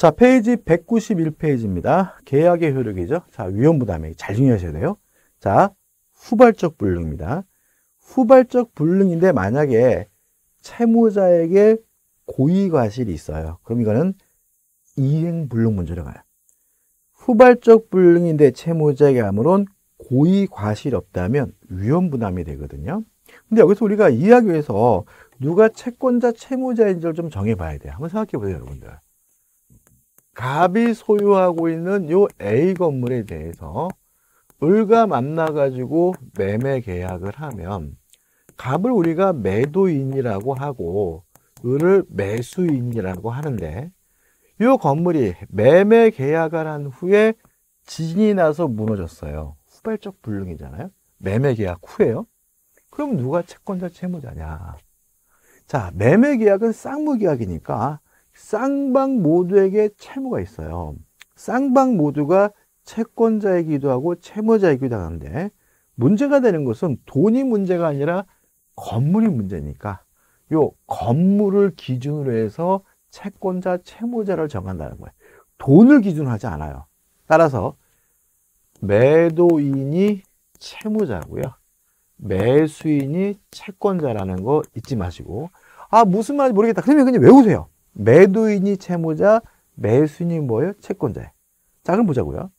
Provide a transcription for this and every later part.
자, 페이지 191페이지입니다. 계약의 효력이죠. 자, 위험부담액 잘 중요하셔야 돼요. 자, 후발적 불능입니다. 후발적 불능인데 만약에 채무자에게 고의과실이 있어요. 그럼 이거는 이행불능 문제로 가요. 후발적 불능인데 채무자에게 아무런 고의과실이 없다면 위험부담이 되거든요. 근데 여기서 우리가 이해하기 위해서 누가 채권자, 채무자인지를 좀 정해봐야 돼요. 한번 생각해보세요, 여러분들. 갑이 소유하고 있는 요 A 건물에 대해서 을과 만나 가지고 매매 계약을 하면 갑을 우리가 매도인이라고 하고 을을 매수인이라고 하는데 이 건물이 매매 계약을 한 후에 지진이 나서 무너졌어요. 후발적 불능이잖아요. 매매 계약 후에요. 그럼 누가 채권자 채무자냐? 자, 매매 계약은 쌍무 계약이니까 쌍방 모두에게 채무가 있어요. 쌍방 모두가 채권자이기도 하고 채무자이기도 하는데 문제가 되는 것은 돈이 문제가 아니라 건물이 문제니까 이 건물을 기준으로 해서 채권자, 채무자를 정한다는 거예요. 돈을 기준으로 하지 않아요. 따라서 매도인이 채무자고요. 매수인이 채권자라는 거 잊지 마시고 아 무슨 말인지 모르겠다. 그러면 그냥 외우세요. 매도인이 채무자, 매수인이 뭐예요? 채권자예요. 자, 그럼 보자고요.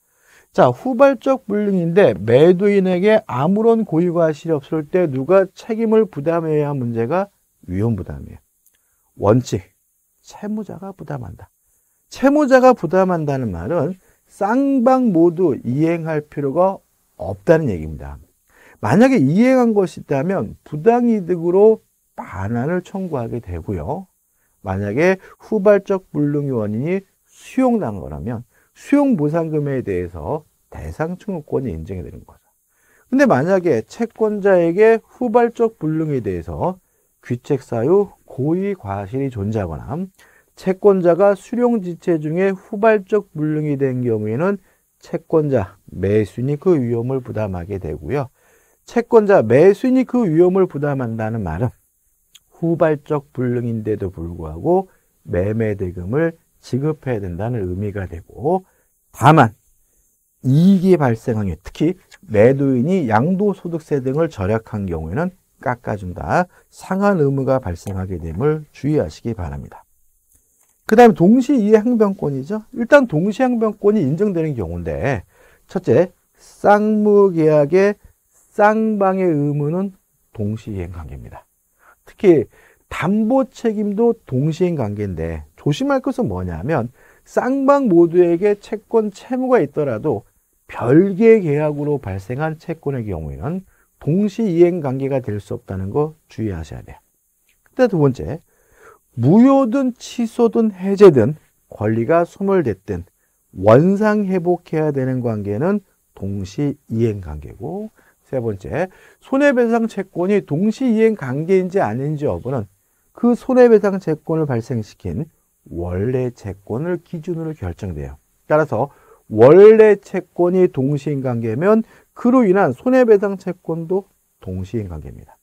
자, 후발적 불능인데 매도인에게 아무런 고의와 실이 없을 때 누가 책임을 부담해야 할 문제가 위험 부담이에요. 원칙, 채무자가 부담한다. 채무자가 부담한다는 말은 쌍방 모두 이행할 필요가 없다는 얘기입니다. 만약에 이행한 것이 있다면 부당이득으로 반환을 청구하게 되고요. 만약에 후발적 불능의 원인이 수용당한 거라면 수용 보상금에 대해서 대상 청구권이 인정이 되는 거죠. 근데 만약에 채권자에게 후발적 불능에 대해서 귀책 사유 고의 과실이 존재하거나 채권자가 수령 지체 중에 후발적 불능이 된 경우에는 채권자 매수인이 그 위험을 부담하게 되고요. 채권자 매수인이 그 위험을 부담한다는 말은 후발적 불능인데도 불구하고 매매 대금을 지급해야 된다는 의미가 되고 다만 이익이 발생한 경우 특히 매도인이 양도소득세 등을 절약한 경우에는 깎아준다. 상한 의무가 발생하게 됨을 주의하시기 바랍니다. 그 다음에 동시이행병권이죠. 일단 동시이행병권이 인정되는 경우인데 첫째, 쌍무계약의 쌍방의 의무는 동시이행 관계입니다. 특히 담보 책임도 동시행 관계인데 조심할 것은 뭐냐면 쌍방 모두에게 채권 채무가 있더라도 별개 계약으로 발생한 채권의 경우에는 동시 이행 관계가 될 수 없다는 거 주의하셔야 돼요. 그때 두 번째, 무효든 취소든 해제든 권리가 소멸됐든 원상 회복해야 되는 관계는 동시 이행 관계고 세 번째, 손해배상 채권이 동시이행 관계인지 아닌지 여부는 그 손해배상 채권을 발생시킨 원래 채권을 기준으로 결정돼요. 따라서 원래 채권이 동시인 관계면 그로 인한 손해배상 채권도 동시인 관계입니다.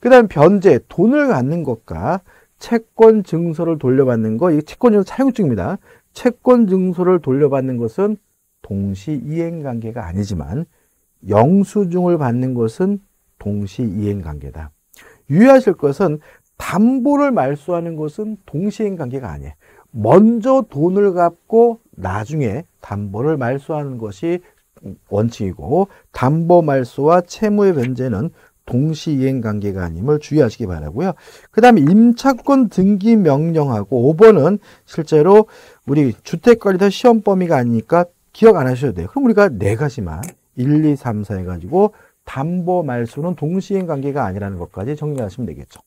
그 다음 변제, 돈을 갖는 것과 채권 증서를 돌려받는 거, 이 채권 증서 차용증입니다. 채권 증서를 돌려받는 것은 동시 이행관계가 아니지만 영수증을 받는 것은 동시이행관계다. 유의하실 것은 담보를 말소하는 것은 동시이행관계가 아니에요. 먼저 돈을 갚고 나중에 담보를 말소하는 것이 원칙이고 담보 말소와 채무의 변제는 동시이행관계가 아님을 주의하시기 바라고요. 그 다음에 임차권 등기 명령하고 5번은 실제로 우리 주택관리사 시험 범위가 아니니까 기억 안 하셔도 돼요. 그럼 우리가 네 가지만 1, 2, 3, 4 해가지고 담보 말소는 동시행 관계가 아니라는 것까지 정리하시면 되겠죠.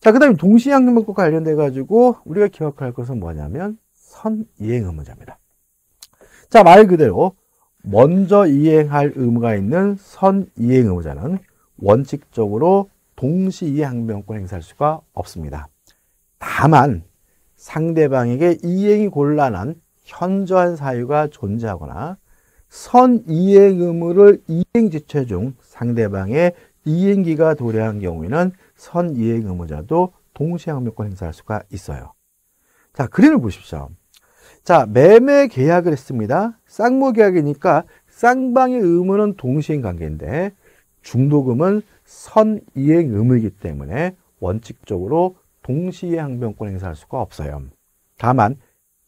자, 그 다음에 동시양면과 행 관련돼가지고 우리가 기억할 것은 뭐냐면 선이행 의무자입니다. 자, 말 그대로 먼저 이행할 의무가 있는 선이행 의무자는 원칙적으로 동시이행명권 행사할 수가 없습니다. 다만 상대방에게 이행이 곤란한 현저한 사유가 존재하거나 선이행 의무를 이행지체 중 상대방의 이행기가 도래한 경우에는 선이행 의무자도 동시항명권 행사할 수가 있어요. 자, 그림을 보십시오. 자, 매매 계약을 했습니다. 쌍무 계약이니까 쌍방의 의무는 동시행 관계인데 중도금은 선이행 의무이기 때문에 원칙적으로 동시에 항명권 행사할 수가 없어요. 다만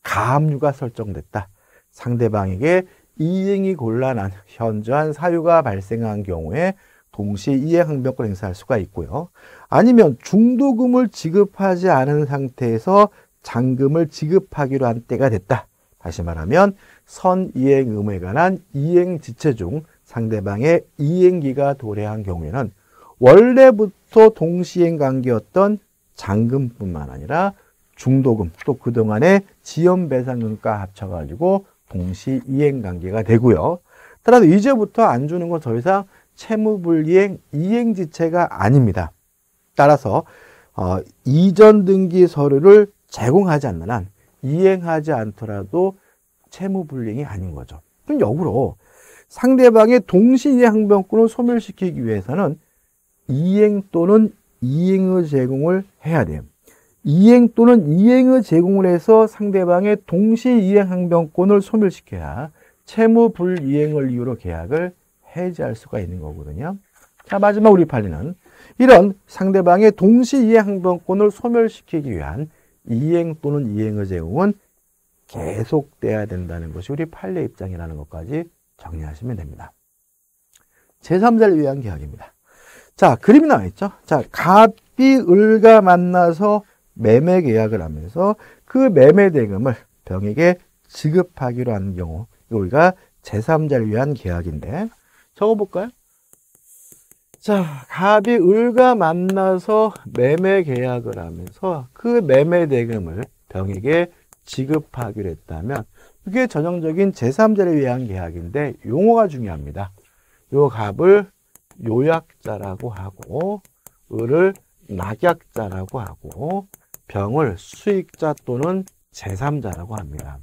가압류가 설정됐다. 상대방에게 이행이 곤란한 현저한 사유가 발생한 경우에 동시 에 이행 항변권 행사할 수가 있고요. 아니면 중도금을 지급하지 않은 상태에서 잔금을 지급하기로 한 때가 됐다. 다시 말하면 선이행 의무에 관한 이행 지체 중 상대방의 이행기가 도래한 경우에는 원래부터 동시행 관계였던 잔금뿐만 아니라 중도금 또 그동안의 지연배상금과 합쳐가지고 동시 이행관계가 되고요. 따라서 이제부터 안주는 건 더 이상 채무불이행 이행지체가 아닙니다. 따라서 어, 이전 등기 서류를 제공하지 않는 한 이행하지 않더라도 채무불이행이 아닌 거죠. 그럼 역으로 상대방의 동시이행항변권을 소멸시키기 위해서는 이행 또는 이행의 제공을 해야 돼요. 이행 또는 이행의 제공을 해서 상대방의 동시 이행 항변권을 소멸시켜야 채무 불이행을 이유로 계약을 해지할 수가 있는 거거든요. 자, 마지막 우리 판례는 이런 상대방의 동시 이행 항변권을 소멸시키기 위한 이행 또는 이행의 제공은 계속돼야 된다는 것이 우리 판례 입장이라는 것까지 정리하시면 됩니다. 제3자를 위한 계약입니다. 자, 그림이 나와 있죠? 자, 갑이 을과 만나서 매매 계약을 하면서 그 매매 대금을 병에게 지급하기로 하는 경우 이거 우리가 제3자를 위한 계약인데 적어볼까요? 자, 갑이 을과 만나서 매매 계약을 하면서 그 매매 대금을 병에게 지급하기로 했다면 그게 전형적인 제3자를 위한 계약인데 용어가 중요합니다. 요 갑을 요약자라고 하고 을을 낙약자라고 하고 병을 수익자 또는 제삼자라고 합니다.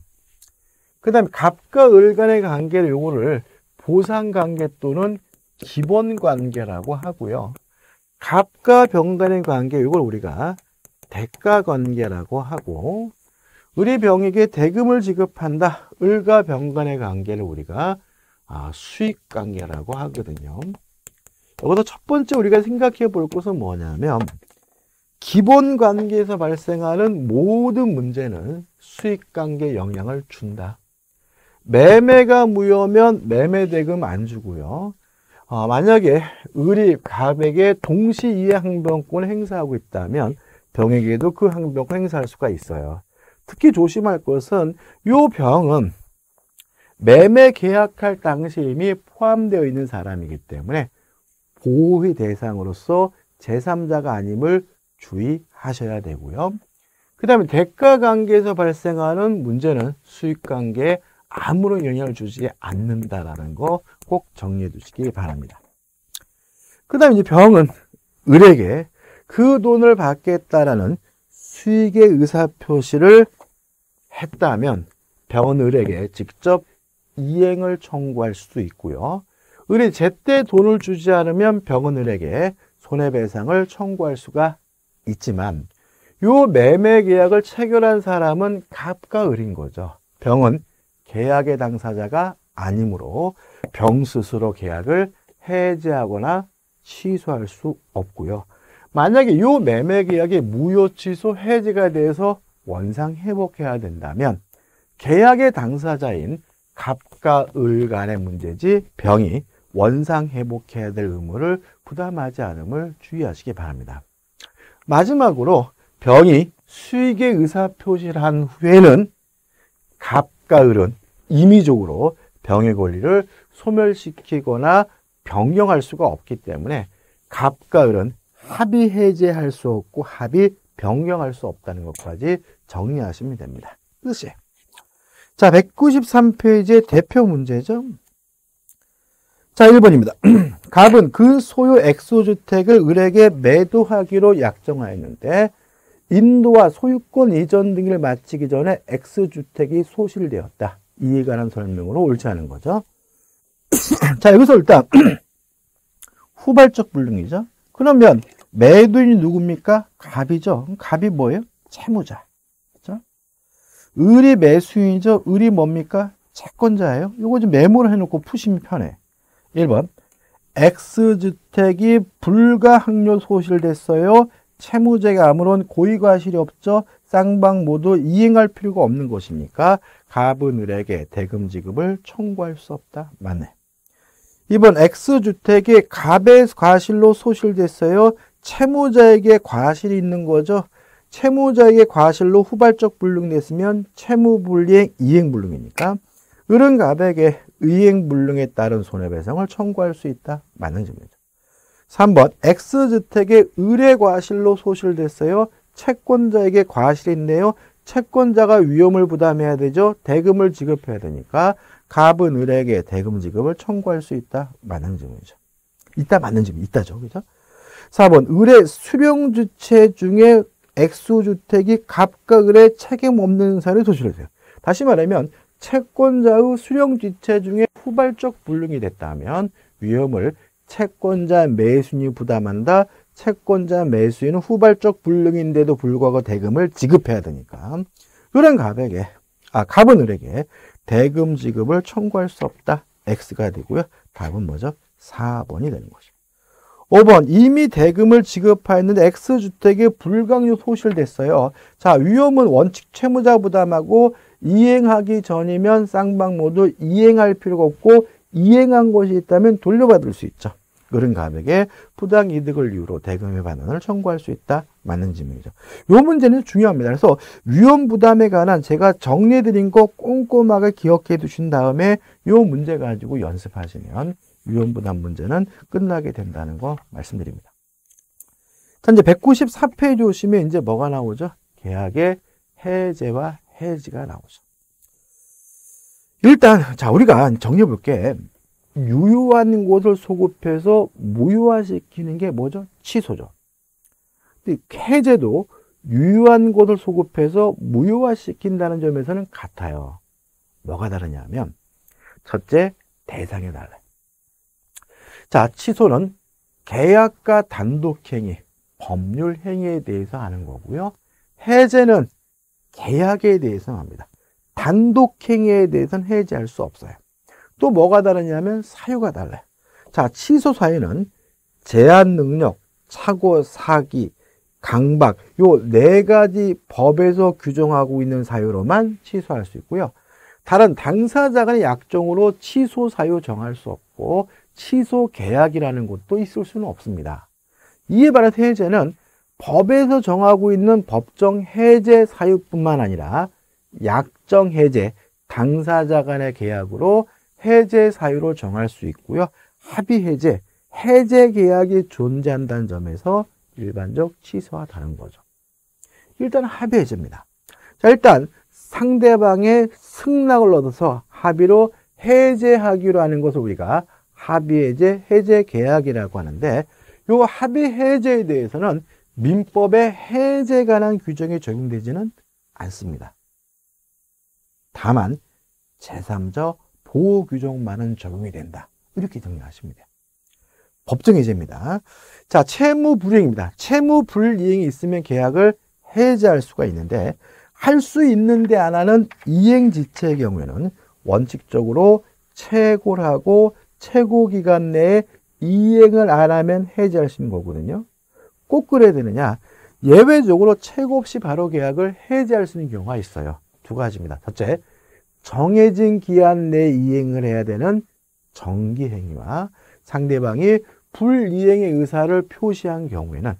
그 다음에 갑과 을 간의 관계를 요거를 보상관계 또는 기본관계라고 하고요. 갑과 병 간의 관계 이걸 우리가 대가관계라고 하고 을이 병에게 대금을 지급한다. 을과 병 간의 관계를 우리가 아, 수익관계라고 하거든요. 여기서 첫 번째 우리가 생각해 볼 것은 뭐냐면 기본 관계에서 발생하는 모든 문제는 수익 관계 영향을 준다. 매매가 무효면 매매 대금 안 주고요. 어, 만약에 을이 갑에게 동시 이해 항변권 행사하고 있다면 병에게도 그 항변권 행사할 수가 있어요. 특히 조심할 것은 이 병은 매매 계약할 당시 이미 포함되어 있는 사람이기 때문에 보호의 대상으로서 제3자가 아님을 주의하셔야 되고요. 그 다음에 대가 관계에서 발생하는 문제는 수익 관계에 아무런 영향을 주지 않는다라는 거 꼭 정리해 두시기 바랍니다. 그 다음에 이제 병은 을에게 그 돈을 받겠다라는 수익의 의사표시를 했다면 병은 을에게 직접 이행을 청구할 수도 있고요. 을이 제때 돈을 주지 않으면 병은 을에게 손해배상을 청구할 수가 있지만 요 매매 계약을 체결한 사람은 갑과 을인 거죠. 병은 계약의 당사자가 아니므로 병 스스로 계약을 해지하거나 취소할 수 없고요. 만약에 요 매매 계약의 무효 취소 해지가 돼서 원상 회복해야 된다면 계약의 당사자인 갑과 을 간의 문제지 병이 원상 회복해야 될 의무를 부담하지 않음을 주의하시기 바랍니다. 마지막으로 병이 수익의 의사 표시를 한 후에는 갑과 을은 임의적으로 병의 권리를 소멸시키거나 변경할 수가 없기 때문에 갑과 을은 합의 해제할 수 없고 합의 변경할 수 없다는 것까지 정리하시면 됩니다. 끝이. 자, 193페이지의 대표 문제죠. 자, 1번입니다. 갑은 그 소유 액수주택을 을에게 매도하기로 약정하였는데 인도와 소유권 이전 등을 마치기 전에 X주택이 소실되었다. 이에 관한 설명으로 옳지 않은 거죠. 자, 여기서 일단 후발적 불능이죠. 그러면 매도인이 누굽니까? 갑이죠. 갑이 뭐예요? 채무자. 그렇죠? 을이 매수인이죠. 을이 뭡니까? 채권자예요. 이거 좀 메모를 해놓고 푸시면 편해. 1번 X주택이 불가항료 소실됐어요. 채무제가 아무런 고의과실이 없죠. 쌍방 모두 이행할 필요가 없는 것이니까 갑은을에게 대금 지급을 청구할 수 없다. 맞네. 이번 X주택이 갑의 과실로 소실됐어요. 채무자에게 과실이 있는 거죠. 채무자에게 과실로 후발적 불능됐으면 채무불이행 이행불능이니까 을은 갑에게 의행불능에 따른 손해배상을 청구할 수 있다. 맞는 점입니 3번 X주택의 의뢰과실로 소실됐어요. 채권자에게 과실이 있네요. 채권자가 위험을 부담해야 되죠. 대금을 지급해야 되니까 갑은 을에게 대금 지급을 청구할 수 있다. 맞는 점이죠. 있다 맞는 점이 있다죠. 그죠? 4번 을의 수령 주체 중에 액주택이 갑과 을의 책임 없는 사례 소실되세요. 다시 말하면 채권자의 수령 지체 중에 후발적 불능이 됐다면 위험을 채권자 매수인이 부담한다. 채권자 매수인은 후발적 불능인데도 불구하고 대금을 지급해야 되니까 을은 갑에게 아 갑은 을에게 대금 지급을 청구할 수 없다. X가 되고요. 답은 뭐죠? 4번이 되는 거죠. 5번 이미 대금을 지급하였는데 X주택이 불강요 소실됐어요. 자 위험은 원칙 채무자 부담하고 이행하기 전이면 쌍방 모두 이행할 필요가 없고 이행한 것이 있다면 돌려받을 수 있죠. 그런 감액에 부당 이득을 이유로 대금의 반환을 청구할 수 있다. 맞는 지문이죠. 이 문제는 중요합니다. 그래서 위험 부담에 관한 제가 정리해드린 거 꼼꼼하게 기억해 두신 다음에 이 문제 가지고 연습하시면 위험 부담 문제는 끝나게 된다는 거 말씀드립니다. 자, 이제 194페이지 오시면 이제 뭐가 나오죠? 계약의 해제와 해지가 나오죠. 일단 자 우리가 정리해 볼게 유효한 곳을 소급해서 무효화시키는 게 뭐죠? 취소죠. 근데 해제도 유효한 곳을 소급해서 무효화시킨다는 점에서는 같아요. 뭐가 다르냐면 첫째 대상이 달라요. 자 취소는 계약과 단독행위, 법률행위에 대해서 하는 거고요. 해제는 계약에 대해서는 합니다. 단독행위에 대해서는 해제할 수 없어요. 또 뭐가 다르냐면 사유가 달라요. 자, 취소 사유는 제한 능력, 착오, 사기, 강박 요 네 가지 법에서 규정하고 있는 사유로만 취소할 수 있고요. 다른 당사자 간의 약정으로 취소 사유 정할 수 없고 취소 계약이라는 것도 있을 수는 없습니다. 이에 반해서 해제는 법에서 정하고 있는 법정 해제 사유뿐만 아니라 약정 해제, 당사자 간의 계약으로 해제 사유로 정할 수 있고요. 합의 해제, 해제 계약이 존재한다는 점에서 일반적 취소와 다른 거죠. 일단 합의 해제입니다. 자, 일단 상대방의 승낙을 얻어서 합의로 해제하기로 하는 것을 우리가 합의 해제, 해제 계약이라고 하는데 이 합의 해제에 대해서는 민법의 해제 에 관한 규정이 적용되지는 않습니다. 다만 제3자 보호 규정만은 적용이 된다. 이렇게 정리하십니다 법정 해제입니다. 자, 채무 불이행입니다. 채무 불이행이 있으면 계약을 해제할 수가 있는데 할 수 있는데 안 하는 이행지체의 경우에는 원칙적으로 최고라고 최고 기간 내에 이행을 안 하면 해제할 수 있는 거거든요. 꼭 그래야 되느냐? 예외적으로 최고 없이 바로 계약을 해지할 수 있는 경우가 있어요. 두 가지입니다. 첫째, 정해진 기한 내 이행을 해야 되는 정기 행위와 상대방이 불이행의 의사를 표시한 경우에는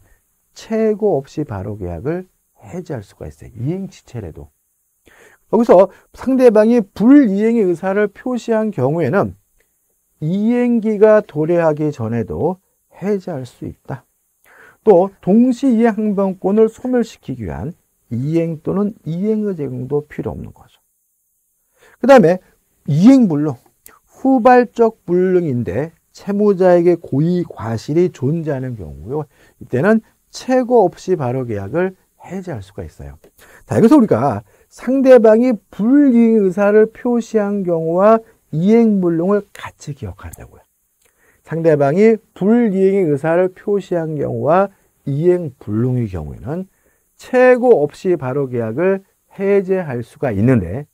최고 없이 바로 계약을 해지할 수가 있어요. 이행 지체라도. 여기서 상대방이 불이행의 의사를 표시한 경우에는 이행기가 도래하기 전에도 해지할 수 있다. 또 동시 이행 항변권을 소멸시키기 위한 이행 또는 이행의 제공도 필요 없는 거죠. 그 다음에 이행불능, 후발적 불능인데 채무자에게 고의 과실이 존재하는 경우요. 이때는 최고 없이 바로 계약을 해제할 수가 있어요. 자, 여기서 우리가 상대방이 불이행 의사를 표시한 경우와 이행불능을 같이 기억하자고요. 상대방이 불이행의 의사를 표시한 경우와 이행 불능의 경우에는 최고 없이 바로 계약을 해제할 수가 있는데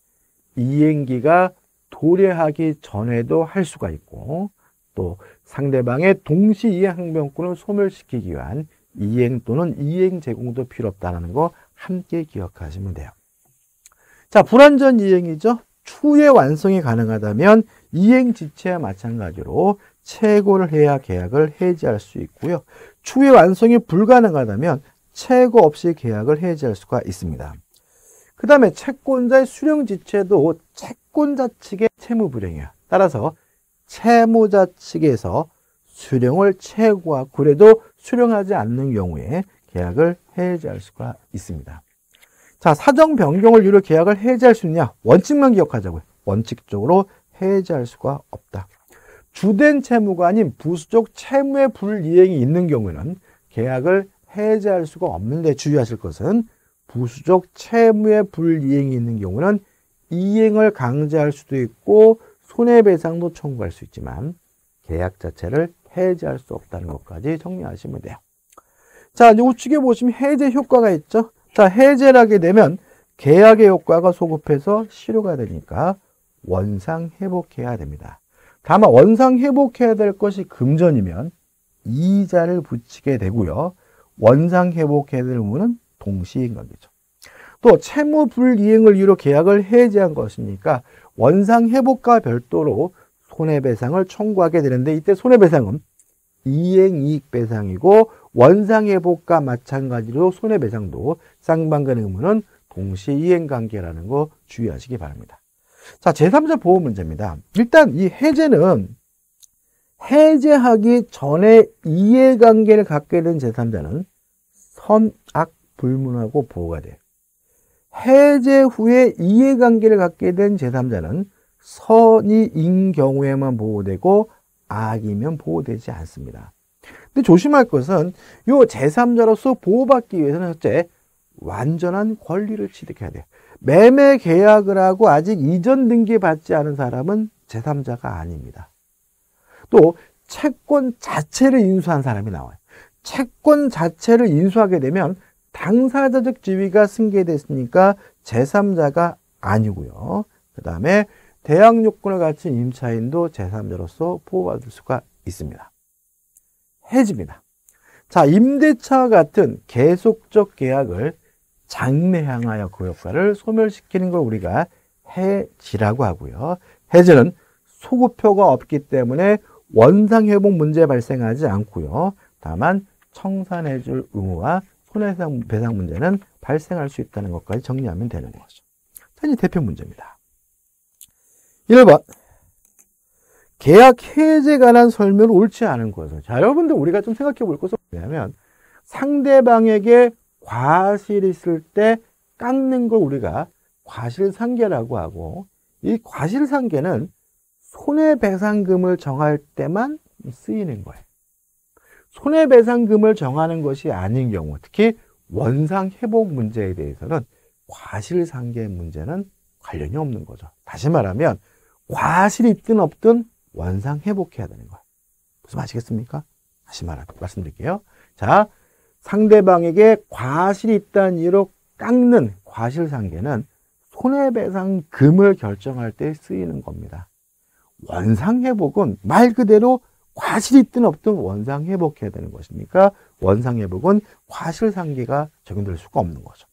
이행기가 도래하기 전에도 할 수가 있고 또 상대방의 동시 이행 항변권을 소멸시키기 위한 이행 또는 이행 제공도 필요 없다는 거 함께 기억하시면 돼요. 자, 불완전 이행이죠. 추후에 완성이 가능하다면 이행 지체와 마찬가지로 최고를 해야 계약을 해지할 수 있고요. 추후에 완성이 불가능하다면 최고 없이 계약을 해지할 수가 있습니다. 그 다음에 채권자의 수령지체도 채권자 측의 채무불행이에요. 따라서 채무자 측에서 수령을 체고하고 그래도 수령하지 않는 경우에 계약을 해지할 수가 있습니다. 자, 사정 변경을 유로 계약을 해지할 수 있냐? 원칙만 기억하자고요. 원칙적으로 해지할 수가 없다. 주된 채무가 아닌 부수적 채무의 불이행이 있는 경우에는 계약을 해제할 수가 없는데 주의하실 것은 부수적 채무의 불이행이 있는 경우는 이행을 강제할 수도 있고 손해배상도 청구할 수 있지만 계약 자체를 해제할 수 없다는 것까지 정리하시면 돼요. 자, 우측에 보시면 해제 효과가 있죠. 자, 해제를 하게 되면 계약의 효과가 소급해서 실효가 되니까 원상 회복해야 됩니다. 다만 원상 회복해야 될 것이 금전이면 이자를 붙이게 되고요. 원상 회복해야 될 의무는 동시인 관계죠. 또 채무 불이행을 이유로 계약을 해지한 것이니까 원상 회복과 별도로 손해배상을 청구하게 되는데 이때 손해배상은 이행이익배상이고 원상회복과 마찬가지로 손해배상도 쌍방간 의무는 동시이행관계라는 거 주의하시기 바랍니다. 자, 제3자 보호 문제입니다. 일단 이 해제는 해제하기 전에 이해관계를 갖게 된 제3자는 선악 불문하고 보호가 돼요. 해제 후에 이해관계를 갖게 된 제3자는 선이인 경우에만 보호되고 악이면 보호되지 않습니다. 근데 조심할 것은 이 제3자로서 보호받기 위해서는 첫째 완전한 권리를 취득해야 돼요. 매매 계약을 하고 아직 이전 등기 받지 않은 사람은 제3자가 아닙니다. 또 채권 자체를 인수한 사람이 나와요. 채권 자체를 인수하게 되면 당사자적 지위가 승계됐으니까 제3자가 아니고요. 그 다음에 대항 요건을 갖춘 임차인도 제3자로서 보호받을 수가 있습니다. 해지입니다. 자, 임대차와 같은 계속적 계약을 장래 향하여 그 효과를 소멸시키는 걸 우리가 해지라고 하고요. 해지는 소급표가 없기 때문에 원상회복 문제 발생하지 않고요. 다만 청산해줄 의무와 손해 배상 문제는 발생할 수 있다는 것까지 정리하면 되는 거죠. 자, 이제 대표 문제입니다. 1번 계약 해제에 관한 설명을 옳지 않은 거죠. 자, 여러분들 우리가 좀 생각해 볼 것은 뭐냐면 상대방에게 과실이 있을 때 깎는 걸 우리가 과실상계라고 하고 이 과실상계는 손해배상금을 정할 때만 쓰이는 거예요. 손해배상금을 정하는 것이 아닌 경우 특히 원상회복 문제에 대해서는 과실상계 문제는 관련이 없는 거죠. 다시 말하면 과실이 있든 없든 원상회복해야 되는 거예요. 무슨 아이겠습니까 다시 말하, 말씀드릴게요. 자, 상대방에게 과실이 있다는 이유로 깎는 과실상계는 손해배상금을 결정할 때 쓰이는 겁니다. 원상회복은 말 그대로 과실이 있든 없든 원상회복해야 되는 것이니까 원상회복은 과실상계가 적용될 수가 없는 거죠.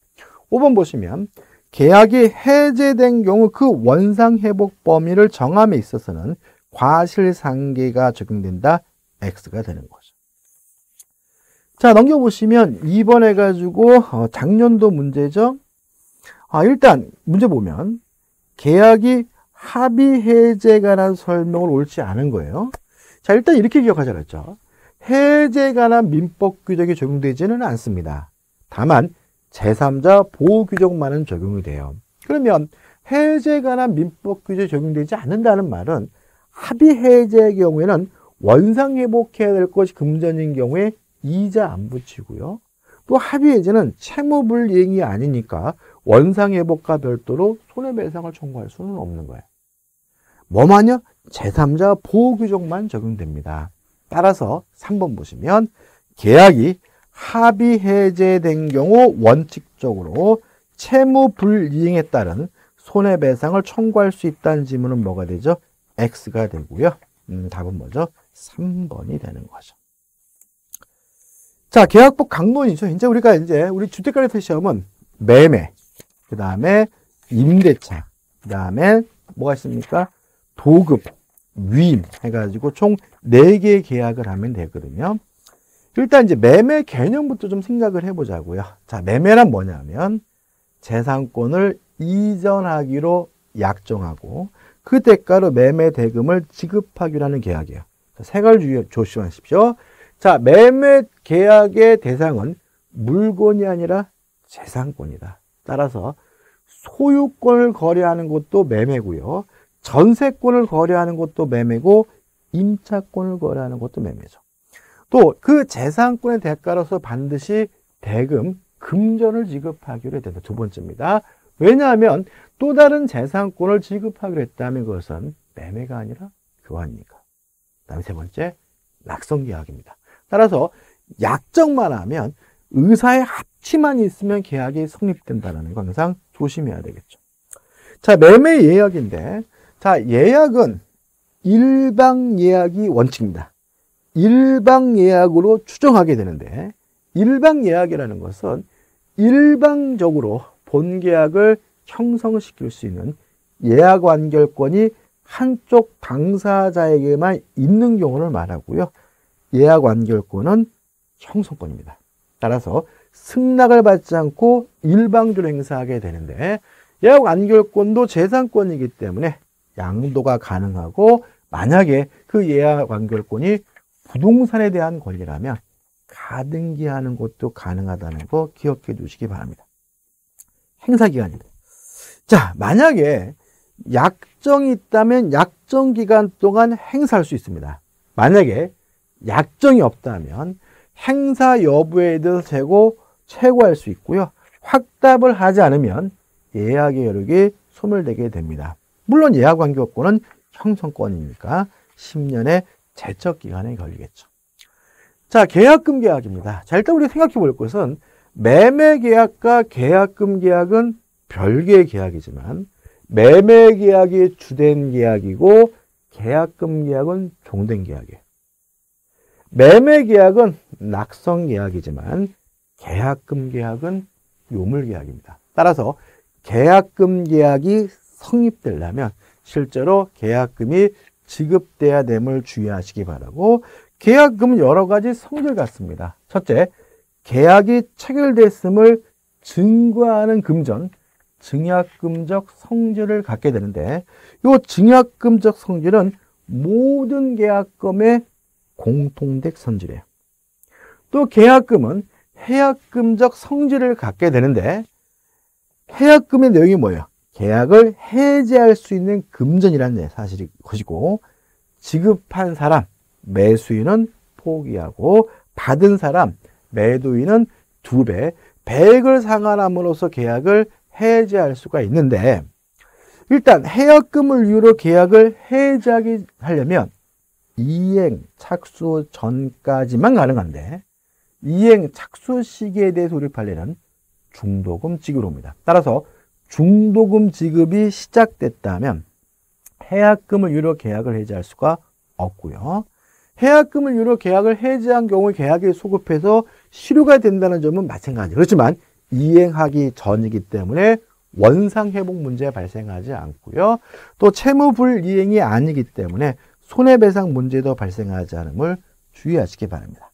5번 보시면 계약이 해제된 경우 그 원상회복 범위를 정함에 있어서는 과실상계가 적용된다 X가 되는 거죠. 자, 넘겨보시면 2번 해가지고 어, 작년도 문제죠. 아, 일단 문제 보면 계약이 합의 해제에 관한 설명을 옳지 않은 거예요. 자, 일단 이렇게 기억하자고 했죠. 해제에 관한 민법 규정이 적용되지는 않습니다. 다만 제3자 보호 규정만은 적용이 돼요. 그러면 해제에 관한 민법 규정이 적용되지 않는다는 말은 합의 해제의 경우에는 원상 회복해야 될 것이 금전인 경우에 이자 안 붙이고요. 또합의해제는 채무불이행이 아니니까 원상회복과 별도로 손해배상을 청구할 수는 없는 거예요. 뭐만요? 제3자 보호규정만 적용됩니다. 따라서 3번 보시면 계약이 합의 해제된 경우 원칙적으로 채무 불이행에 따른 손해배상을 청구할 수 있다는 지문은 뭐가 되죠? X가 되고요. 음, 답은 뭐죠? 3번이 되는 거죠. 자, 계약법 강론이죠. 이제 우리가 이제 우리 주택가리터 시험은 매매, 그 다음에 임대차, 그 다음에 뭐가 있습니까? 도급, 위임 해가지고 총 네개의 계약을 하면 되거든요. 일단 이제 매매 개념부터 좀 생각을 해보자고요. 자, 매매란 뭐냐면 재산권을 이전하기로 약정하고 그 대가로 매매 대금을 지급하기로 하는 계약이에요. 세 가지 조심하십시오. 자, 매매 계약의 대상은 물건이 아니라 재산권이다. 따라서 소유권을 거래하는 것도 매매고요. 전세권을 거래하는 것도 매매고 임차권을 거래하는 것도 매매죠. 또 그 재산권의 대가로서 반드시 대금, 금전을 지급하기로 했다. 두 번째입니다. 왜냐하면 또 다른 재산권을 지급하기로 했다면 그것은 매매가 아니라 교환이니까. 그 다음에 세 번째, 낙성계약입니다 따라서 약정만 하면 의사의 합치만 있으면 계약이 성립된다는 건 항상 조심해야 되겠죠. 자, 매매 예약인데 자, 예약은 일방 예약이 원칙입니다. 일방 예약으로 추정하게 되는데 일방 예약이라는 것은 일방적으로 본계약을 형성시킬 수 있는 예약 완결권이 한쪽 당사자에게만 있는 경우를 말하고요. 예약 완결권은 형성권입니다. 따라서 승낙을 받지 않고 일방적으로 행사하게 되는데 예약 완결권도 재산권이기 때문에 양도가 가능하고 만약에 그 예약 완결권이 부동산에 대한 권리라면 가등기하는 것도 가능하다는 거 기억해 두시기 바랍니다. 행사기간입니다. 자, 만약에 약정이 있다면 약정 기간 동안 행사할 수 있습니다. 만약에 약정이 없다면 행사 여부에 대해서 재고 최고할 수 있고요. 확답을 하지 않으면 예약의 여력이 소멸되게 됩니다. 물론 예약 관계격권은 형성권이니까 10년의 제척기간에 걸리겠죠. 자, 계약금 계약입니다. 자, 일단 우리가 생각해 볼 것은 매매 계약과 계약금 계약은 별개의 계약이지만 매매 계약이 주된 계약이고 계약금 계약은 종된 계약이에요. 매매 계약은 낙성 계약이지만 계약금 계약은 요물 계약입니다. 따라서 계약금 계약이 성립되려면 실제로 계약금이 지급돼야 됨을 주의하시기 바라고 계약금은 여러 가지 성질 같습니다. 첫째, 계약이 체결됐음을 증거하는 금전, 증약금적 성질을 갖게 되는데 이 증약금적 성질은 모든 계약금의 공통댁 선질이에요. 또 계약금은 해약금적 성질을 갖게 되는데 해약금의 내용이 뭐예요? 계약을 해제할 수 있는 금전이라는 네, 사실이 것이고 지급한 사람 매수인은 포기하고 받은 사람 매도인은 두 배, 배액을 상환함으로써 계약을 해제할 수가 있는데 일단 해약금을 이유로 계약을 해제하기 하려면 이행 착수 전까지만 가능한데 이행 착수 시기에 대해 서 우리 판례는 중도금 지급입니다. 따라서 중도금 지급이 시작됐다면 해약금을 유료 계약을 해지할 수가 없고요. 해약금을 유료 계약을 해지한 경우 계약에 소급해서 실효가 된다는 점은 마찬가지. 그렇지만 이행하기 전이기 때문에 원상 회복 문제 발생하지 않고요. 또 채무 불이행이 아니기 때문에 손해배상 문제도 발생하지 않음을 주의하시기 바랍니다.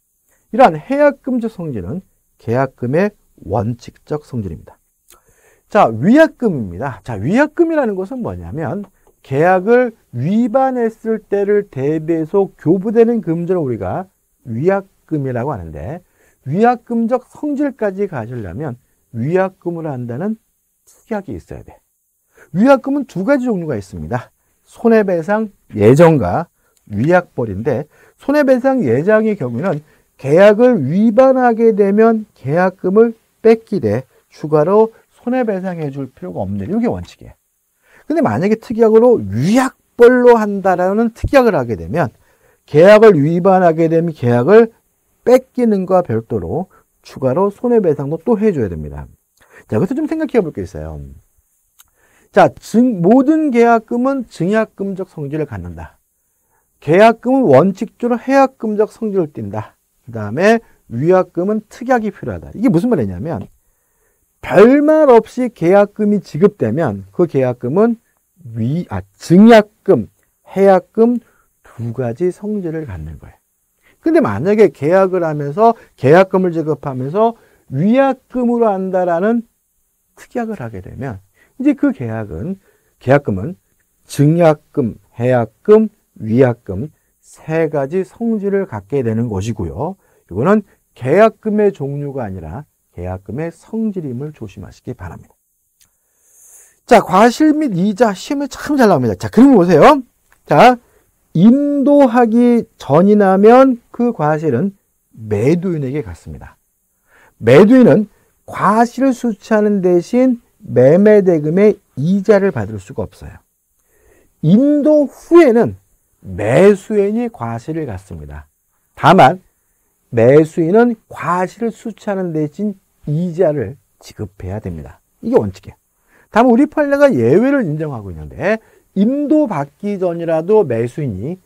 이러한 해약금적 성질은 계약금의 원칙적 성질입니다. 자, 위약금입니다. 자, 위약금이라는 것은 뭐냐면 계약을 위반했을 때를 대비해서 교부되는 금지를 우리가 위약금이라고 하는데 위약금적 성질까지 가지려면 위약금을 한다는 특약이 있어야 돼. 위약금은 두 가지 종류가 있습니다. 손해배상 예정과 위약벌인데 손해배상 예정의 경우는 계약을 위반하게 되면 계약금을 뺏기되 추가로 손해배상해 줄 필요가 없는 이게 원칙이에요. 근데 만약에 특약으로 위약벌로 한다라는 특약을 하게 되면 계약을 위반하게 되면 계약을 뺏기는 거와 별도로 추가로 손해배상도 또 해줘야 됩니다. 자, 그것도 좀 생각해 볼 게 있어요. 자, 증, 모든 계약금은 증약금적 성질을 갖는다. 계약금은 원칙적으로 해약금적 성질을 띈다. 그 다음에 위약금은 특약이 필요하다. 이게 무슨 말이냐면 별말 없이 계약금이 지급되면 그 계약금은 위, 아, 증약금, 해약금 두 가지 성질을 갖는 거예요. 근데 만약에 계약을 하면서 계약금을 지급하면서 위약금으로 한다라는 특약을 하게 되면 이제 그 계약은 계약금은 증약금, 해약금, 위약금 세 가지 성질을 갖게 되는 것이고요. 이거는 계약금의 종류가 아니라 계약금의 성질임을 조심하시기 바랍니다. 자, 과실 및 이자 시험에 참 잘 나옵니다. 자, 그림 보세요. 자, 인도하기 전이라면 그 과실은 매도인에게 갔습니다. 매도인은 과실을 수취하는 대신 매매 대금의 이자를 받을 수가 없어요. 인도 후에는 매수인이 과실을 갖습니다. 다만 매수인은 과실을 수취하는 대신 이자를 지급해야 됩니다. 이게 원칙이에요. 다만 우리 판례가 예외를 인정하고 있는데 인도 받기 전이라도 매수인이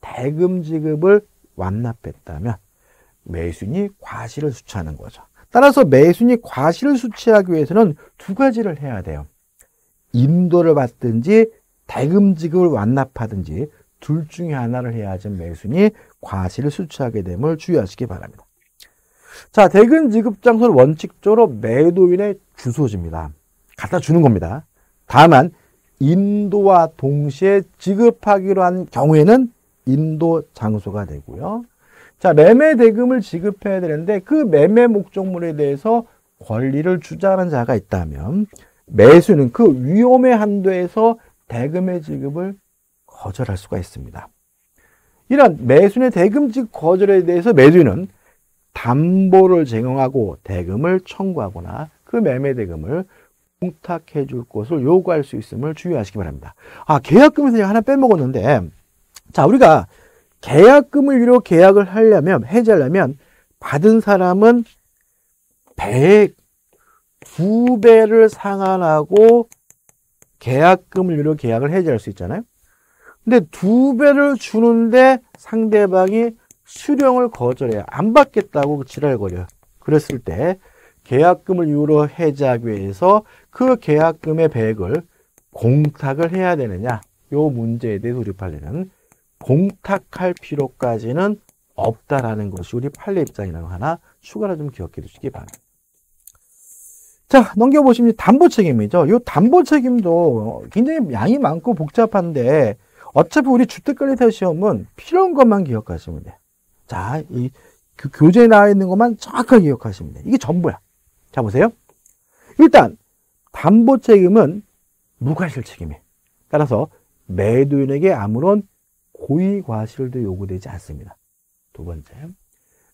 대금 지급을 완납했다면 매수인이 과실을 수취하는 거죠. 따라서 매순이 과실을 수취하기 위해서는 두 가지를 해야 돼요. 인도를 받든지 대금지급을 완납하든지 둘 중에 하나를 해야지 매순이 과실을 수취하게 됨을 주의하시기 바랍니다. 자, 대금 지급 장소는 원칙적으로 매도인의 주소지입니다. 갖다 주는 겁니다. 다만 인도와 동시에 지급하기로 한 경우에는 인도 장소가 되고요. 자, 매매 대금을 지급해야 되는데 그 매매 목적물에 대해서 권리를 주장하는 자가 있다면 매수는 그 위험의 한도에서 대금의 지급을 거절할 수가 있습니다. 이런 매수의 인 대금직 거절에 대해서 매수인은 담보를 제공하고 대금을 청구하거나 그 매매 대금을 공탁해 줄 것을 요구할 수 있음을 주의하시기 바랍니다. 아, 계약금에서 하나 빼먹었는데 자, 우리가 계약금을 위로 계약을 하려면 해제하려면 받은 사람은 100, 두 배를 상환하고 계약금을 위로 계약을 해제할 수 있잖아요. 근데 두 배를 주는데 상대방이 수령을 거절해요. 안 받겠다고 그 지랄거려. 요 그랬을 때 계약금을 유로 해제하기 위해서 그 계약금의 배액을 공탁을 해야 되느냐. 요 문제에 대해 돌입하려는 공탁할 필요까지는 없다라는 것이 우리 판례 입장이라고 하나 추가로 좀 기억해 주시기 바랍니다. 자, 넘겨보시면 담보 책임이죠. 이 담보 책임도 굉장히 양이 많고 복잡한데 어차피 우리 주택관리사 시험은 필요한 것만 기억하시면 돼요. 자, 이 교재에 나와 있는 것만 정확하게 기억하시면 돼요. 이게 전부야. 자, 보세요. 일단 담보 책임은 무과실 책임이에요. 따라서 매도인에게 아무런 고의 과실도 요구되지 않습니다. 두 번째,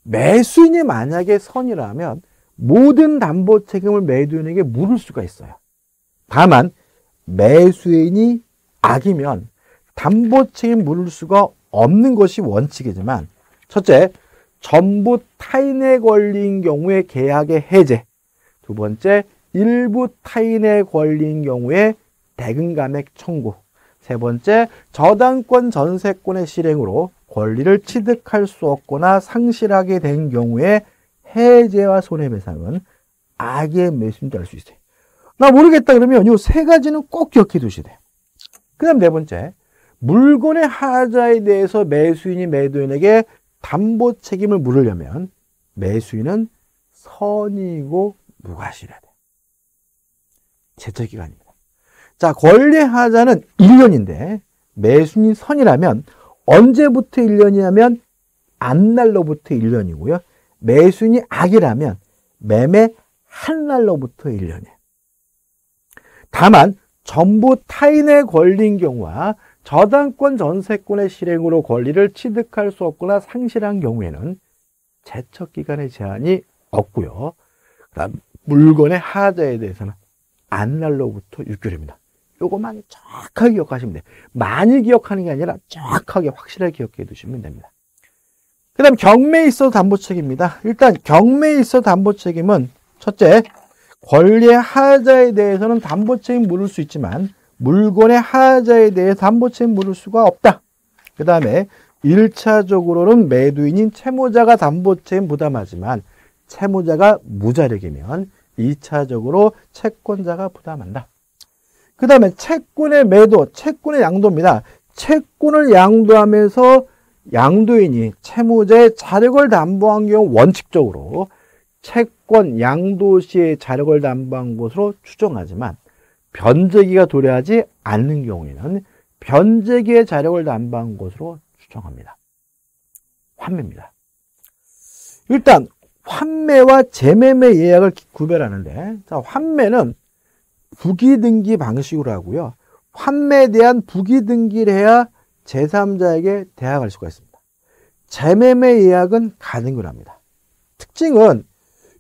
매수인이 만약에 선이라면 모든 담보 책임을 매도인에게 물을 수가 있어요. 다만 매수인이 악이면 담보 책임 물을 수가 없는 것이 원칙이지만 첫째, 전부 타인에 걸린 경우에 계약의 해제 두 번째, 일부 타인에 걸린 경우에 대금감액 청구 세 번째, 저당권 전세권의 실행으로 권리를 취득할 수 없거나 상실하게 된 경우에 해제와 손해배상은 악의 매수인줄 알 수 있어요. 나 모르겠다 그러면 이 세 가지는 꼭 기억해 두시야 돼요. 그 다음 네 번째, 물건의 하자에 대해서 매수인이 매도인에게 담보 책임을 물으려면 매수인은 선이고 무과실해야 돼. 제철기간입니다. 자, 권리하자는 1년인데 매순이 선이라면 언제부터 1년이냐면 안 날로부터 1년이고요. 매순이 악이라면 매매 한 날로부터 1년이에요. 다만 전부 타인의 권리인 경우와 저당권 전세권의 실행으로 권리를 취득할 수 없거나 상실한 경우에는 제척 기간의 제한이 없고요. 그다음 물건의 하자에 대해서는 안 날로부터 6개월입니다. 요것만 정확하게 기억하시면 돼요. 많이 기억하는 게 아니라 정확하게 확실하게 기억해 두시면 됩니다. 그 다음 경매에 있어 담보 책임입니다. 일단 경매에 있어 담보 책임은 첫째, 권리의 하자에 대해서는 담보 책임 물을 수 있지만 물건의 하자에 대해 담보 책임 물을 수가 없다. 그 다음에 1차적으로는 매도인인 채무자가 담보 책임 부담하지만 채무자가 무자력이면 2차적으로 채권자가 부담한다. 그 다음에 채권의 매도, 채권의 양도입니다. 채권을 양도하면서 양도인이 채무자의 자력을 담보한 경우 원칙적으로 채권 양도 시에 자력을 담보한 것으로 추정하지만 변제기가 도래하지 않는 경우에는 변제기의 자력을 담보한 것으로 추정합니다. 환매입니다. 일단 환매와 재매매 예약을 구별하는데 자, 환매는 부기등기 방식으로 하고요. 환매에 대한 부기등기를 해야 제3자에게 대항할 수가 있습니다. 재매매 예약은 가능을 합니다. 특징은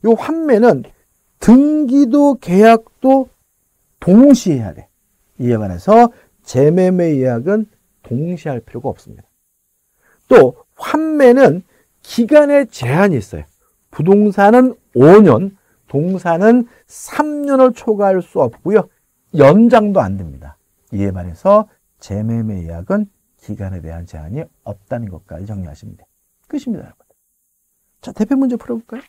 이 환매는 등기도 계약도 동시에 해야 돼. 이에 관해서 재매매 예약은 동시에 할 필요가 없습니다. 또 환매는 기간의 제한이 있어요. 부동산은 5년, 동사는 3년을 초과할 수 없고요. 연장도 안 됩니다. 이에 반해서 재매매 예약은 기간에 대한 제한이 없다는 것까지 정리하시면 돼요. 끝입니다, 여러분. 자, 대표 문제 풀어볼까요?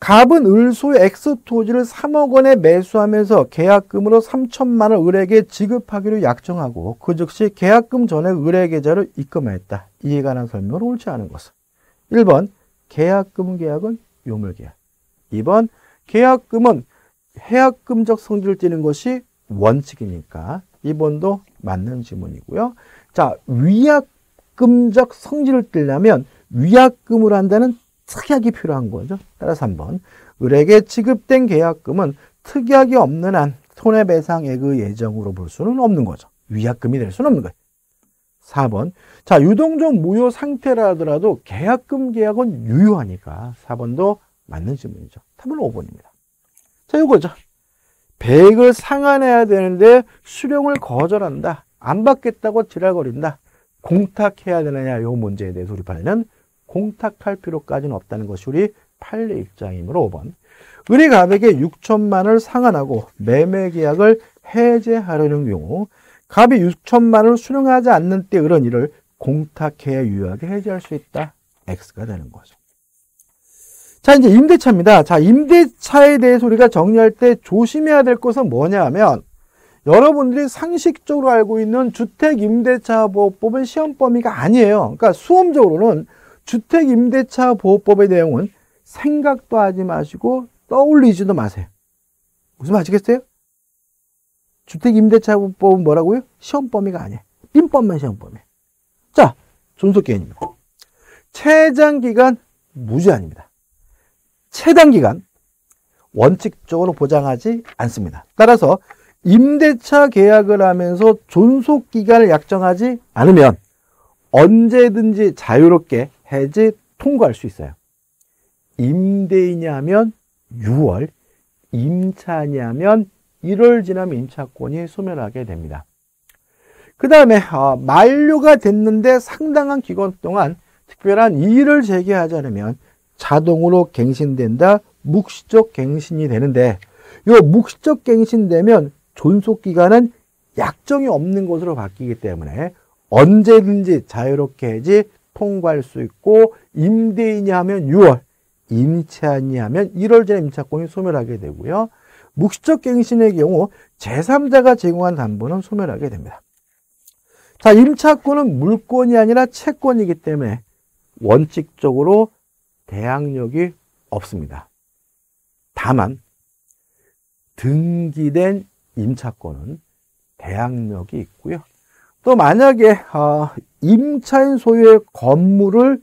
갑은 을소의 엑스 토지를 3억 원에 매수하면서 계약금으로 3천만 원 을에게 지급하기로 약정하고 그 즉시 계약금 전에 을의 계좌로 입금하였다. 이에 관한 설명으로 옳지 않은 것은 1번 계약금 계약은 요물계약 2번 계약금은 해약금적 성질을 띠는 것이 원칙이니까 2번도 맞는 지문이고요. 자, 위약금적 성질을 띠려면 위약금으로 한다는 특약이 필요한 거죠. 따라서 3번 을에게 지급된 계약금은 특약이 없는 한 손해배상액의 예정으로 볼 수는 없는 거죠. 위약금이 될 수는 없는 거예요. 4번 자 유동적 무효 상태라 하더라도 계약금 계약은 유효하니까 4번도 맞는 질문이죠. 답은 5번입니다. 자, 요거죠. 1 0을 상환해야 되는데 수령을 거절한다. 안 받겠다고 지랄거린다. 공탁해야 되느냐 요 문제에 대해서 우리 판례는 공탁할 필요까지는 없다는 것이 우리 판례 입장이므로 5번. 우리 갑에 6천만을 상환하고 매매 계약을 해제하려는 경우 갑이 6천만을 수령하지 않는 때 이런 일을 공탁해야 유효하게 해제할 수 있다. X가 되는 거죠. 자, 이제 임대차입니다. 자, 임대차에 대해서 우리가 정리할 때 조심해야 될 것은 뭐냐 하면 여러분들이 상식적으로 알고 있는 주택임대차보호법은 시험 범위가 아니에요. 그러니까 수험적으로는 주택임대차보호법의 내용은 생각도 하지 마시고 떠올리지도 마세요. 무슨 말 아시겠어요? 주택임대차보호법은 뭐라고요? 시험 범위가 아니에요. 빈법만 시험 범위. 자, 존속기한입니다. 최장기간 무제한입니다. 최단 기간 원칙적으로 보장하지 않습니다. 따라서 임대차 계약을 하면서 존속 기간을 약정하지 않으면 언제든지 자유롭게 해지 통과할 수 있어요. 임대이냐 면 6월, 임차냐 면 1월 지나면 임차권이 소멸하게 됩니다. 그 다음에 어, 만료가 됐는데 상당한 기간 동안 특별한 이의를 제기하지 않으면 자동으로 갱신된다. 묵시적 갱신이 되는데 이 묵시적 갱신되면 존속 기간은 약정이 없는 것으로 바뀌기 때문에 언제든지 자유롭게 해지 통과할 수 있고 임대인이 하면 6월, 임차인이 하면 1월 전에 임차권이 소멸하게 되고요. 묵시적 갱신의 경우 제3자가 제공한 담보는 소멸하게 됩니다. 자, 임차권은 물권이 아니라 채권이기 때문에 원칙적으로 대항력이 없습니다. 다만 등기된 임차권은 대항력이 있고요. 또 만약에 어, 임차인 소유의 건물을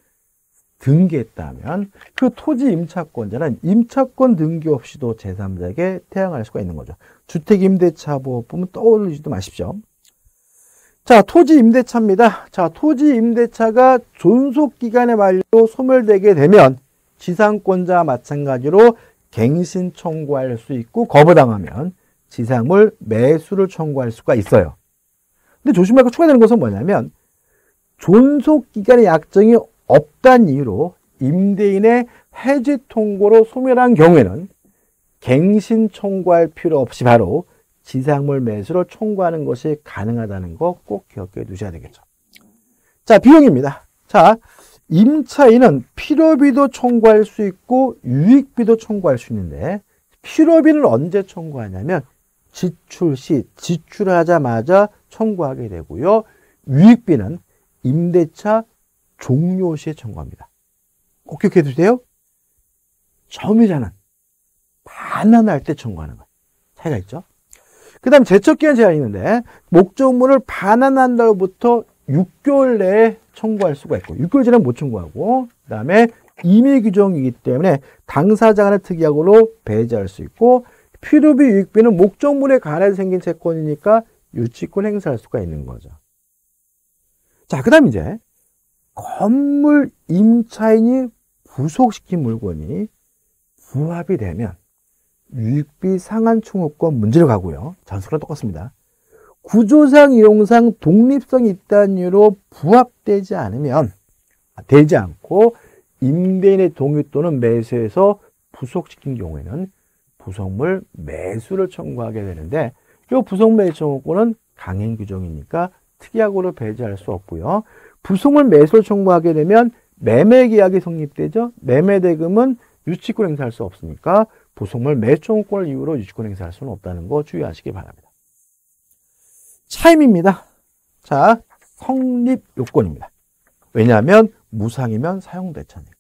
등기했다면 그 토지 임차권자는 임차권 등기 없이도 제3자에게 태양할 수가 있는 거죠. 주택임대차보호법은 떠올리지도 마십시오. 자, 토지 임대차입니다. 자, 토지 임대차가 존속 기간에 만료 소멸되게 되면 지상권자 마찬가지로 갱신 청구할 수 있고 거부당하면 지상물 매수를 청구할 수가 있어요. 근데 조심할 거 추가되는 것은 뭐냐면 존속 기간의 약정이 없다는 이유로 임대인의 해지 통고로 소멸한 경우에는 갱신 청구할 필요 없이 바로 지상물 매수로 총괄하는 것이 가능하다는 거 꼭 기억해 두셔야 되겠죠. 자, 비용입니다. 자, 임차인은 필요비도 청구할 수 있고 유익비도 청구할 수 있는데 필요비는 언제 청구하냐면 지출 시 지출하자마자 청구하게 되고요. 유익비는 임대차 종료 시에 청구합니다. 꼭 기억해 두세요. 점유자는 반환할 때 청구하는 거예요. 차이가 있죠? 그 다음 제척기한 제한이 있는데 목적물을 반환한 날부터 6개월 내에 청구할 수가 있고 6개월 전에 못 청구하고 그 다음에 임의 규정이기 때문에 당사자 간의 특약으로 배제할 수 있고 필요비 유익비는 목적물에 관해 생긴 채권이니까 유치권 행사할 수가 있는 거죠. 자, 그 다음 이제 건물 임차인이 부속시킨 물건이 부합이 되면 유익비 상한 충업권 문제를 가고요. 전수랑 똑같습니다. 구조상 이용상 독립성이 있다는 이유로 부합되지 않으면 아, 되지 않고 임대인의 동의 또는 매수에서 부속시킨 경우에는 부속물 매수를 청구하게 되는데 이 부속물 청구권은 강행 규정이니까 특약으로 배제할 수 없고요. 부속물 매수를 청구하게 되면 매매 계약이 성립되죠. 매매 대금은 유치권 행사할 수 없으니까 보송물 매점권 이후로 유치권 행사할 수는 없다는 거 주의하시기 바랍니다. 차임입니다. 자, 성립 요건입니다. 왜냐하면 무상이면 사용대차니까.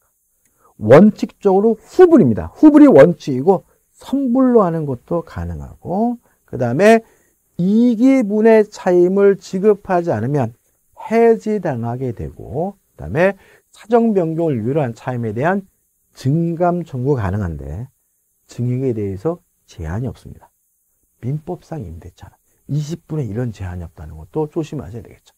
원칙적으로 후불입니다. 후불이 원칙이고 선불로 하는 것도 가능하고 그 다음에 이기분의 차임을 지급하지 않으면 해지당하게 되고 그 다음에 사정 변경을 유일한 차임에 대한 증감 청구 가능한데 증액에 대해서 제한이 없습니다. 민법상 임대차는 20분에 이런 제한이 없다는 것도 조심하셔야 되겠죠.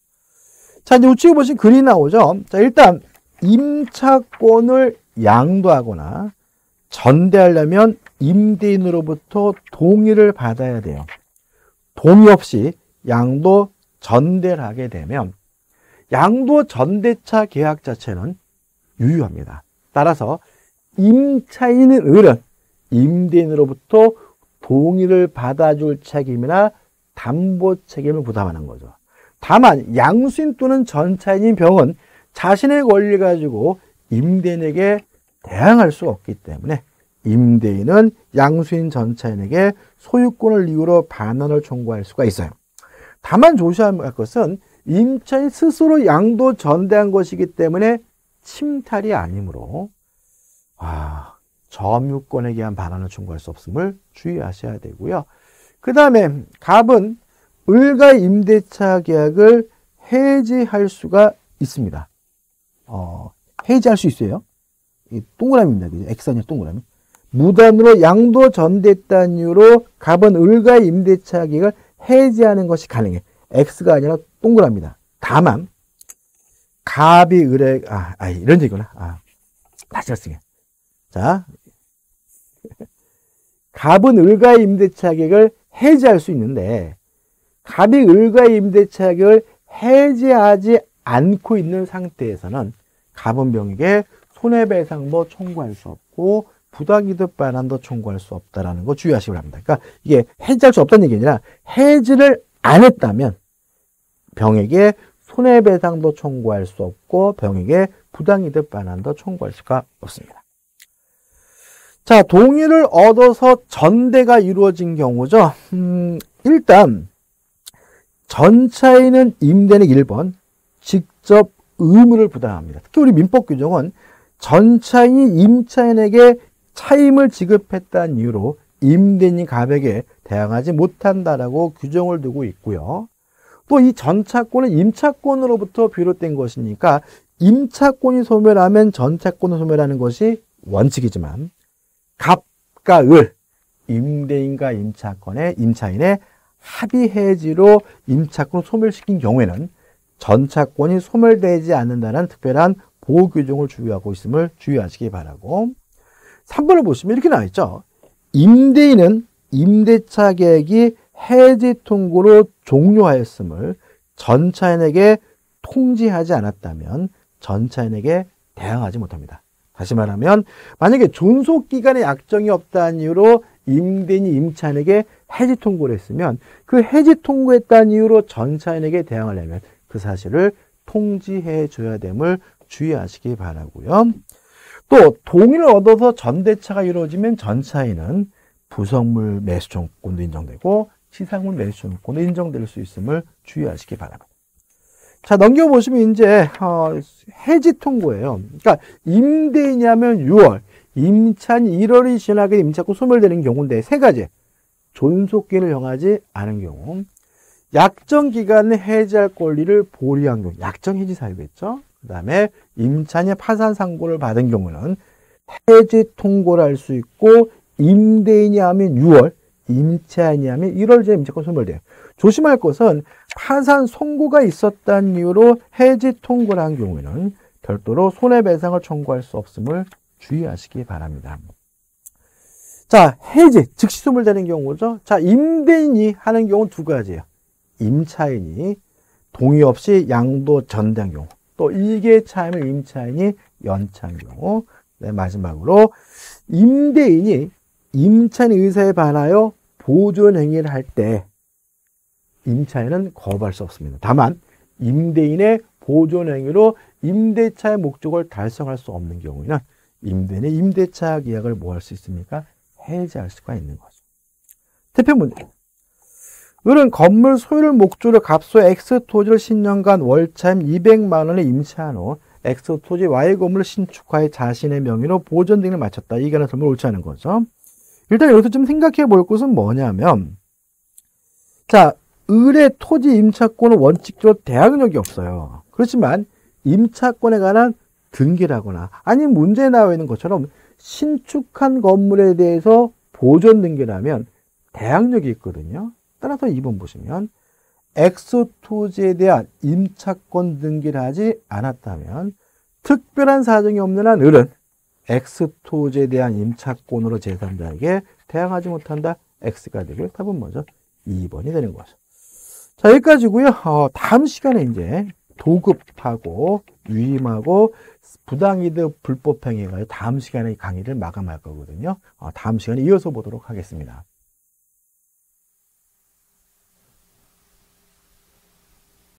자, 이제 우측에 보신 글이 나오죠. 자, 일단 임차권을 양도하거나 전대하려면 임대인으로부터 동의를 받아야 돼요. 동의 없이 양도 전대를 하게 되면 양도 전대차 계약 자체는 유효합니다. 따라서 임차인은 을은 임대인으로부터 동의를 받아줄 책임이나 담보 책임을 부담하는 거죠. 다만 양수인 또는 전차인인 병은 자신의 권리 가지고 임대인에게 대항할 수 없기 때문에 임대인은 양수인 전차인에게 소유권을 이유로 반환을 청구할 수가 있어요. 다만 조심할 것은 임차인 스스로 양도 전대한 것이기 때문에 침탈이 아니므로 아, 점유권에 대한 반환을 청구할 수 없음을 주의하셔야 되고요. 그 다음에 갑은 을과 임대차 계약을 해지할 수가 있습니다. 어, 해지할 수 있어요. 이 동그라미입니다. 그죠? X선이 동그라미. 무단으로 양도 전됐다는 이유로 갑은 을과 임대차 계약을 해지하는 것이 가능해. X가 아니라 동그라미다. 다만, 갑이 을에, 아, 아 이런 얘기구나. 아, 다시 할수있 자, 갑은 을과의 임대차 계약을 해제할 수 있는데 갑이 을과의 임대차 계약을 해제하지 않고 있는 상태에서는 갑은 병에게 손해배상도 청구할 수 없고 부당이득 반환도 청구할 수 없다라는 거 주의하시기 바랍니다. 그러니까 이게 해제할 수 없다는 얘기 아니라 해지를 안 했다면 병에게 손해배상도 청구할 수 없고 병에게 부당이득 반환도 청구할 수가 없습니다. 자, 동의를 얻어서 전대가 이루어진 경우죠. 음, 일단 전차에는 임대는 1번 직접 의무를 부담합니다. 특히 우리 민법 규정은 전차인이 임차인에게 차임을 지급했다는 이유로 임대인 가액에 대항하지 못한다라고 규정을 두고 있고요. 또 이 전차권은 임차권으로부터 비롯된 것이니까 임차권이 소멸하면 전차권을 소멸하는 것이 원칙이지만 갑과 을, 임대인과 임차권의 임차인의 합의해지로 임차권을 소멸시킨 경우에는 전차권이 소멸되지 않는다는 특별한 보호 규정을 주의하고 있음을 주의하시기 바라고 3번을 보시면 이렇게 나와 있죠. 임대인은 임대차 계약이 해지 통고로 종료하였음을 전차인에게 통지하지 않았다면 전차인에게 대항하지 못합니다. 다시 말하면 만약에 존속 기간에 약정이 없다는 이유로 임대인이 임차인에게 해지 통고를 했으면 그 해지 통고했다는 이유로 전차인에게 대항하려면 그 사실을 통지해 줘야 됨을 주의하시기 바라고요. 또 동의를 얻어서 전대차가 이루어지면 전차인은 부속물매수청권도 인정되고 시상물 매수청권도 인정될 수 있음을 주의하시기 바랍니다. 자, 넘겨보시면 이제, 어, 해지 통고예요. 그러니까 임대이냐면 6월, 임찬 1월이 지나게 임차권 소멸되는 경우인데, 세 가지. 존속기를 정하지 않은 경우. 약정 기간에 해지할 권리를 보류한 경우. 약정 해지 사유겠죠? 그 다음에 임차인의 파산 상고를 받은 경우는 해지 통고를 할 수 있고 임대인이 하면 6월, 임차인이 하면 1월 전에 임차권 소멸돼요. 조심할 것은 파산 송구가 있었다는 이유로 해지 통고를 한 경우에는 별도로 손해배상을 청구할 수 없음을 주의하시기 바랍니다. 자, 해지, 즉시 소멸되는 경우죠. 자, 임대인이 하는 경우 두 가지예요. 임차인이 동의 없이 양도 전대한 경우, 또 일개 차임을 임차인이 연차한 경우, 네, 마지막으로 임대인이 임차인 의사에 반하여 보존 행위를 할때 임차인은 거부할 수 없습니다. 다만 임대인의 보존 행위로 임대차의 목적을 달성할 수 없는 경우에는 임대인의 임대차 계약을 뭐 할 수 있습니까? 해제할 수가 있는 거죠. 대표 문제. 을은 건물 소유를 목적으로 값소 X 토지를 10년간 월차임 200만 원에 임차한 후 X 토지 Y 건물을 신축하여 자신의 명의로 보존 등을 마쳤다. 이견은 정말 옳지 않은 거죠. 일단 여기서 좀 생각해 볼 것은 뭐냐면 자 을의 토지 임차권은 원칙적으로 대항력이 없어요. 그렇지만 임차권에 관한 등기라거나 아니면 문제에 나와 있는 것처럼 신축한 건물에 대해서 보존 등기라면 대항력이 있거든요. 따라서 2번 보시면 엑소 토지에 대한 임차권 등기를 하지 않았다면 특별한 사정이 없는 한 을은 엑스 토지에 대한 임차권으로 제3자에게 대항하지 못한다. X가 되길 답은 먼저 2번이 되는 거죠. 자, 여기까지고요 어, 다음 시간에 이제 도급하고 위임하고 부당이득 불법행위가 다음 시간에 강의를 마감할 거거든요. 어, 다음 시간에 이어서 보도록 하겠습니다.